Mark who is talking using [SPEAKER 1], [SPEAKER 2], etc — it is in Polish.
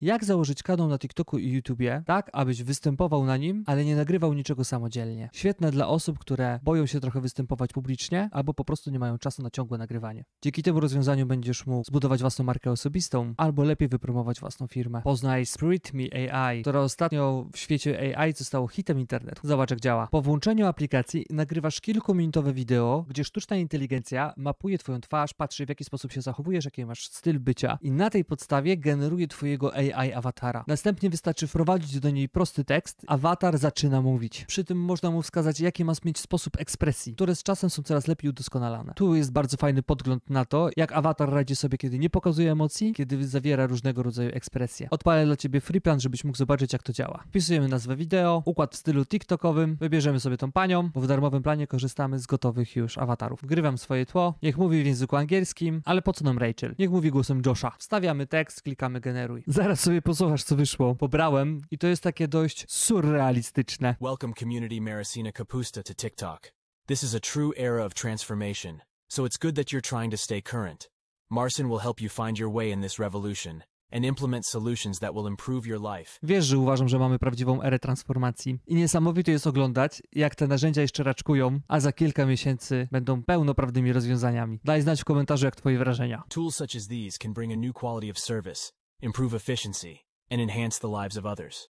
[SPEAKER 1] Jak założyć kanał na TikToku i YouTubie, tak abyś występował na nim, ale nie nagrywał niczego samodzielnie. Świetne dla osób, które boją się trochę występować publicznie albo po prostu nie mają czasu na ciągłe nagrywanie. Dzięki temu rozwiązaniu będziesz mógł zbudować własną markę osobistą albo lepiej wypromować własną firmę. Poznaj SpiritMe AI, która ostatnio w świecie AI zostało hitem internetu. Zobacz jak działa. Po włączeniu aplikacji nagrywasz kilkuminutowe wideo, gdzie sztuczna inteligencja mapuje twoją twarz, patrzy w jaki sposób się zachowujesz, jaki masz styl bycia i na tej podstawie generuje twojego AI AI awatara. Następnie wystarczy wprowadzić do niej prosty tekst, awatar zaczyna mówić. Przy tym można mu wskazać, jaki masz mieć sposób ekspresji, które z czasem są coraz lepiej udoskonalane. Tu jest bardzo fajny podgląd na to, jak awatar radzi sobie, kiedy nie pokazuje emocji, kiedy zawiera różnego rodzaju ekspresje. Odpalę dla ciebie free plan, żebyś mógł zobaczyć, jak to działa. Wpisujemy nazwę wideo, układ w stylu TikTokowym, wybierzemy sobie tą panią, bo w darmowym planie korzystamy z gotowych już awatarów. Wgrywam swoje tło, niech mówi w języku angielskim, ale po co nam Rachel? Niech mówi głosem Josha. Wstawiamy tekst, klikamy generuj. Zaraz sobie
[SPEAKER 2] posłuchasz, co wyszło. Pobrałem i to jest takie dość surrealistyczne. Welcome community Maricina Kapusta to TikTok. This is a true era of transformation, so it's good that you're trying to stay current. Marcin will help you find your way in this revolution and implement solutions that will improve your life.
[SPEAKER 1] Wiesz, że uważam, że mamy prawdziwą erę transformacji i niesamowite jest oglądać, jak te narzędzia jeszcze raczkują, a za kilka miesięcy będą pełnoprawnymi rozwiązaniami. Daj znać w komentarzu, jak twoje wrażenia.
[SPEAKER 2] Tools such as these can bring a new quality of service improve efficiency, and enhance the lives of others.